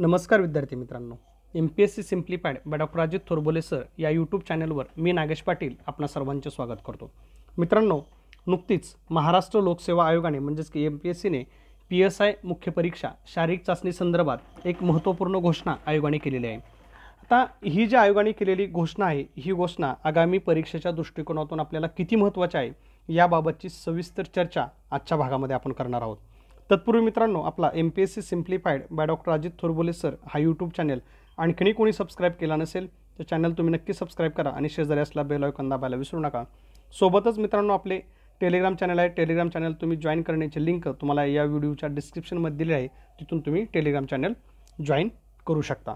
नमस्कार विद्यार्थी मित्रांनो M P S C simplified by doctor Ajit Thorbole sir या यूट्यूब चॅनलवर मी नागेश पाटील आपणा सर्वांचे स्वागत करतो मित्रांनो नुकतीच महाराष्ट्र लोकसेवा आयोगाने म्हणजेच की एम पी एस सीने पी एस आय मुख्य परीक्षा शारीरिक चाचणी संदर्भात एक महत्त्वपूर्ण घोषणा आयोगाने केलेली आहे आता ही जी आयोगाने केलेली घोषणा आहे ही घोषणा आगामी परीक्षेच्या दृष्टिकोनातून आपल्याला किती महत्त्वाची आहे याबाबतची सविस्तर चर्चा आजच्या भागामध्ये आपण करणार आहोत तत्पूर्वी मित्रांनो आपला M P S C simplified by doctor Ajit Thorbole sir हा यूट्यूब चॅनल आणखीनही कोणी सबस्क्राईब केला नसेल तर चॅनल तुम्ही नक्की सबस्क्राईब करा आणि शेजारी असला बेलॉयकन दाबायला विसरू नका सोबतच मित्रांनो आपले टेलिग्राम चॅनल आहे टेलिग्राम चॅनल तुम्ही जॉईन करण्याची लिंक तुम्हाला या व्हिडिओच्या डिस्क्रिप्शनमध्ये दिली आहे तिथून तुम्ही टेलिग्राम चॅनल जॉईन करू शकता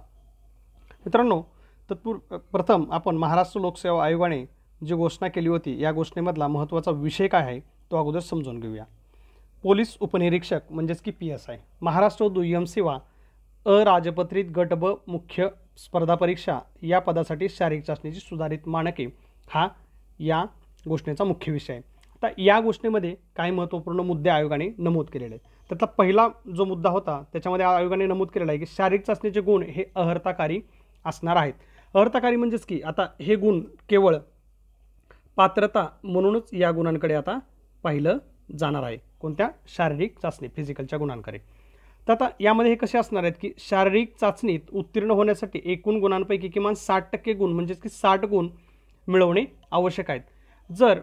मित्रांनो तत्पूर् प्रथम आपण महाराष्ट्र लोकसेवा आयोगाने जी घोषणा केली होती या घोषणेमधला महत्त्वाचा विषय काय आहे तो अगोदर समजून घेऊया पोलीस उपनिरीक्षक म्हणजेच की पी एस आय महाराष्ट्र दुय्यम सेवा अराजपत्रित गट ब मुख्य स्पर्धा परीक्षा या पदासाठी शारीरिक चाचणीची सुधारित मानके हा या घोषणेचा मुख्य विषय आहे आता या घोषणेमध्ये काही महत्त्वपूर्ण मुद्दे आयोगाने नमूद केलेले आहेत त्यातला पहिला जो मुद्दा होता त्याच्यामध्ये आयोगाने नमूद केलेला आहे की शारीरिक चाचणीचे गुण हे अहर्ताकारी असणार आहेत अहर्ताकारी म्हणजेच की आता हे गुण केवळ पात्रता म्हणूनच या गुणांकडे आता पाहिलं जाणार आहे कोणत्या शारीरिक चाचणी फिजिकलच्या गुणांकडे तर आता यामध्ये हे कसे असणार आहेत की शारीरिक चाचणीत उत्तीर्ण होण्यासाठी एकूण गुणांपैकी किमान साठ टक्के गुण म्हणजेच की साठ गुण मिळवणे आवश्यक आहेत जर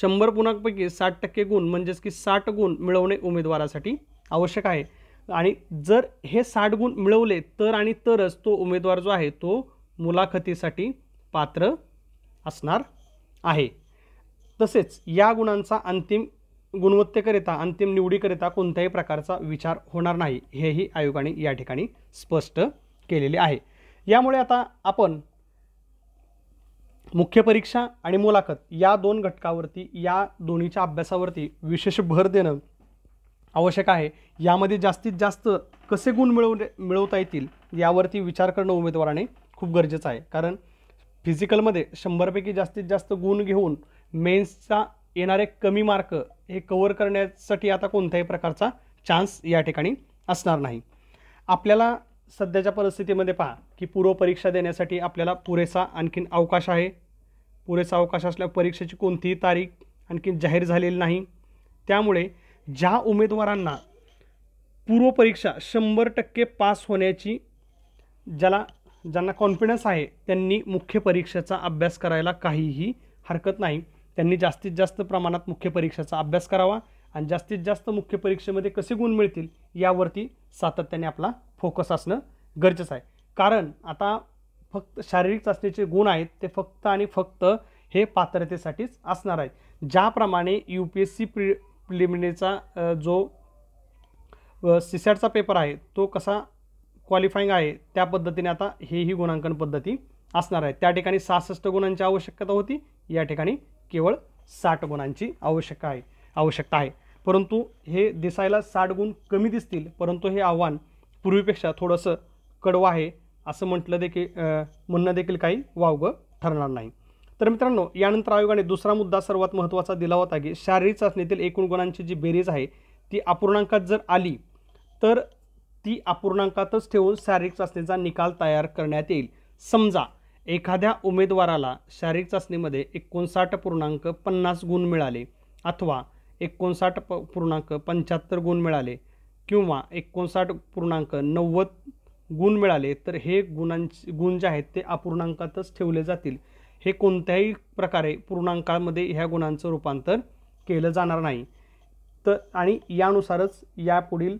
शंभर गुणांपैकी साठ टक्के गुण म्हणजेच की साठ गुण मिळवणे उमेदवारासाठी आवश्यक आहे आणि जर हे साठ गुण मिळवले तर आणि तरच तो उमेदवार जो आहे तो मुलाखतीसाठी पात्र असणार आहे तसेच या गुणांचा अंतिम गुणवत्तेकरिता अंतिम निवडीकरिता कोणत्याही प्रकारचा विचार होणार नाही हेही आयोगाने या ठिकाणी स्पष्ट केलेले आहे यामुळे आता आपण मुख्य परीक्षा आणि मुलाखत या दोन घटकावरती या दोन्हीच्या अभ्यासावरती विशेष भर देणं आवश्यक आहे यामध्ये जास्तीत जास्त कसे गुण मिळवले मिळवता येतील यावरती विचार करणं उमेदवाराने खूप गरजेचं आहे कारण फिजिकलमध्ये शंभरपैकी जास्तीत जास्त गुण घेऊन मेन्सचा येणारे कमी मार्क हे कवर करण्यासाठी आता कोणत्याही प्रकारचा चान्स या ठिकाणी असणार नाही आपल्याला सध्याच्या परिस्थितीमध्ये पहा की पूर्व परीक्षा देण्यासाठी आपल्याला पुरेसा आणखीन अवकाश आहे पुरेसा अवकाश असल्या परीक्षेची कोणतीही तारीख आणखीन जाहीर झालेली नाही त्यामुळे ज्या उमेदवारांना पूर्वपरीक्षा शंभर टक्के पास होण्याची ज्याला ज्यांना कॉन्फिडन्स आहे त्यांनी मुख्य परीक्षेचा अभ्यास करायला काहीही हरकत नाही त्यांनी जास्तीत जास्त प्रमाणात मुख्य परीक्षेचा अभ्यास करावा आणि जास्तीत जास्त मुख्य परीक्षेमध्ये कसे गुण मिळतील यावरती सातत्याने आपला फोकस असणं गरजेचं आहे कारण आता फक्त शारीरिक चाचणीचे गुण आहेत ते फक्त आणि फक्त हे पात्रतेसाठीच असणार आहेत ज्याप्रमाणे U P S C pre प्रिलिमिनरीचा जो सीसॅटचा पेपर आहे तो कसा क्वालिफाईंग आहे त्या पद्धतीने आता हेही गुणांकन पद्धती असणार आहे त्या ठिकाणी सहासष्ट गुणांची आवश्यकता होती या ठिकाणी केवळ साठ गुणांची आवश्यक आहे आवश्यकता आहे परंतु हे दिसायला साठ गुण कमी दिसतील परंतु हे आव्हान पूर्वीपेक्षा थोडंसं कडवं आहे असं म्हटलं देखील म्हणणं देखील काही वावगं ठरणार नाही तर मित्रांनो यानंतर आयोगाने दुसरा मुद्दा सर्वात महत्त्वाचा दिला होता की शारीरिक चाचणीतील एकूण गुणांची जी बेरीज आहे ती अपूर्णांकात जर आली तर ती अपूर्णांकातच ठेवून शारीरिक चाचणीचा निकाल तयार करण्यात येईल समजा एखाद्या उमेदवाराला शारीरिक चाचणीमध्ये एकोणसाठ पूर्णांक पन्नास गुण मिळाले अथवा एकोणसाठ प पूर्णांक पंच्याहत्तर गुण मिळाले किंवा एकोणसाठ पूर्णांक नव्वद गुण मिळाले तर हे गुणांचे गुण जे आहेत ते अपूर्णांकातच ठेवले जातील हे कोणत्याही प्रकारे पूर्णांकामध्ये ह्या गुणांचं रूपांतर केलं जाणार नाही तर आणि यानुसारच यापुढील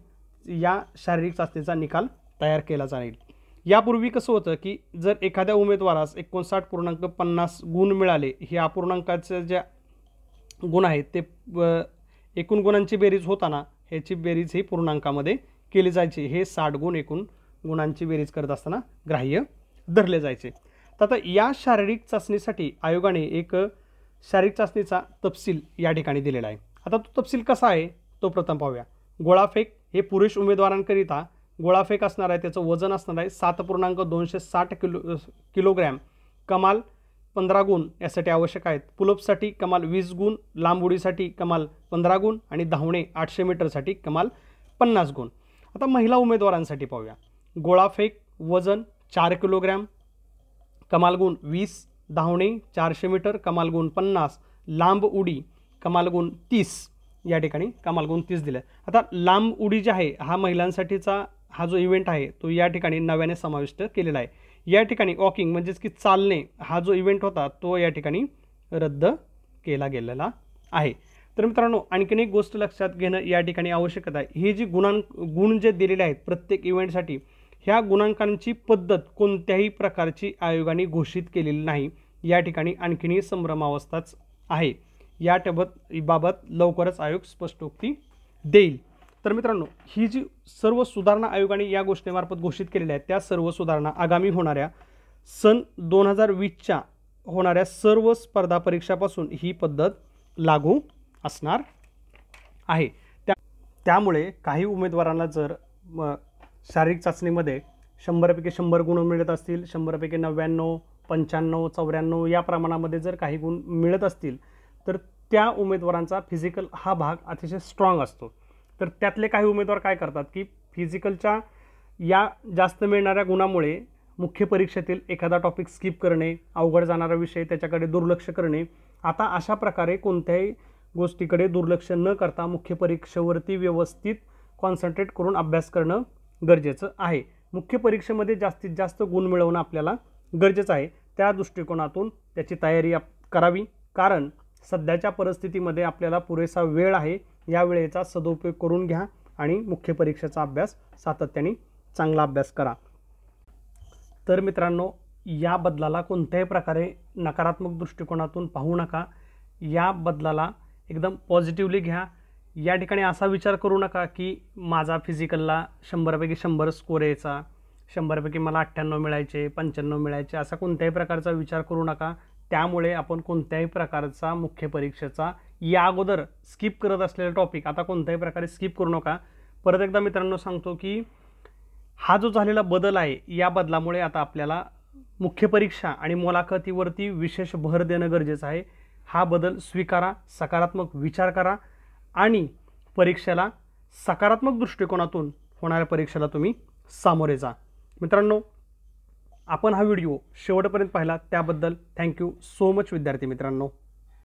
या शारीरिक चाचणीचा निकाल तयार केला जाईल यापूर्वी कसं होतं की जर एखाद्या उमेदवारास एकोणसाठ पूर्णांक पन्नास गुण मिळाले हे अपूर्णांकाचे ज्या गुण आहेत ते एकूण गुणांची बेरीज होताना ह्याची बेरीज ही पूर्णांकामध्ये केली जायची हे साठ गुण एकूण गुणांची बेरीज करत असताना ग्राह्य धरले जायचे तर आता या शारीरिक चाचणीसाठी आयोगाने एक शारीरिक चाचणीचा तपशील या ठिकाणी दिलेला आहे आता तो तपशील कसा आहे तो प्रथम पाहूया गोळाफेक हे पुरुष उमेदवारांकरिता गोळाफेक असणार आहे त्याचं वजन असणार आहे सात पूर्णांक दोनशे साठ किलो किलोग्रॅम कमाल पंधरा गुण यासाठी आवश्यक आहेत पुलपसाठी कमाल वीस गुण लांब उडीसाठी कमाल पंधरा गुण आणि धावणे आठशे मीटरसाठी कमाल पन्नास गुण आता महिला उमेदवारांसाठी पाहूया गोळाफेक वजन चार किलोग्रॅम कमाल गुण वीस धावणे चारशे मीटर कमाल गुण पन्नास लांब उडी कमाल गुण तीस या ठिकाणी कमाल गुण तीस दिलं आता लांब उडी जी आहे हा महिलांसाठीचा हा जो इव्हेंट आहे तो या ठिकाणी नव्याने समाविष्ट केलेला आहे या ठिकाणी वॉकिंग म्हणजेच की चालणे हा जो इव्हेंट होता तो या ठिकाणी रद्द केला गेलेला आहे तर मित्रांनो आणखीन एक गोष्ट लक्षात घेणं या ठिकाणी आवश्यकता आहे हे जी गुणां गुण जे दिलेले आहेत प्रत्येक इव्हेंटसाठी ह्या गुणांकांची पद्धत कोणत्याही प्रकारची आयोगाने घोषित केलेली नाही या ठिकाणी आणखीनही संभ्रमावस्थाच आहे या टबत बाबत लवकरच आयोग स्पष्टोक्ती देईल तर मित्रांनो ही जी सर्व सुधारणा आयोगाने या घोषणेमार्फत घोषित केलेल्या आहेत त्या सर्व सुधारणा आगामी होणाऱ्या सन दोन हजार वीसच्या होणाऱ्या सर्व स्पर्धा परीक्षापासून ही पद्धत लागू असणार आहे त्या त्यामुळे काही उमेदवारांना जर शारीरिक चाचणीमध्ये शंभरपैकी शंभर गुण मिळत असतील शंभरपैकी नव्याण्णव पंच्याण्णव चौऱ्याण्णव या प्रमाणामध्ये जर काही गुण मिळत असतील तर त्या उमेदवारांचा फिजिकल हा भाग अतिशय स्ट्रॉंग असतो तर त्यातले काही उमेदवार काय करतात की फिजिकलच्या या जास्त मिळणाऱ्या गुणामुळे मुख्य परीक्षेतील एखादा टॉपिक स्किप करणे अवघड जाणारा विषय त्याच्याकडे दुर्लक्ष करणे आता अशा प्रकारे कोणत्याही गोष्टीकडे दुर्लक्ष न करता मुख्य परीक्षेवरती व्यवस्थित कॉन्सन्ट्रेट करून अभ्यास करणं गरजेचं आहे मुख्य परीक्षेमध्ये जास्तीत जास्त गुण मिळवणं आपल्याला गरजेचं आहे त्या दृष्टिकोनातून त्याची तयारी आप करावी कारण सध्याच्या परिस्थितीमध्ये आपल्याला पुरेसा वेळ आहे या वेळेचा सदुपयोग करून घ्या आणि मुख्य परीक्षेचा अभ्यास सातत्याने चांगला अभ्यास करा तर मित्रांनो या बदलाला कोणत्याही प्रकारे नकारात्मक दृष्टिकोनातून पाहू नका या बदलाला एकदम पॉझिटिव्हली घ्या या ठिकाणी असा विचार करू नका की माझा फिजिकलला शंभरपैकी शंभर स्कोर यायचा शंभरपैकी मला अठ्ठ्याण्णव मिळायचे पंच्याण्णव मिळायचे असा कोणत्याही प्रकारचा विचार करू नका त्यामुळे आपण कोणत्याही प्रकारचा मुख्य परीक्षेचा या अगोदर स्किप करत असलेला टॉपिक आता कोणत्याही प्रकारे स्किप करू नका परत एकदा मित्रांनो सांगतो की हा जो झालेला बदल आहे या बदलामुळे आता आपल्याला मुख्य परीक्षा आणि मुलाखतीवरती विशेष भर देणं गरजेचं आहे हा बदल स्वीकारा सकारात्मक विचार करा आणि परीक्षेला सकारात्मक दृष्टिकोनातून होणाऱ्या परीक्षेला तुम्ही सामोरे जा मित्रांनो आपण हा व्हिडिओ शेवटपर्यंत पाहिला त्याबद्दल थँक्यू सो मच विद्यार्थी मित्रांनो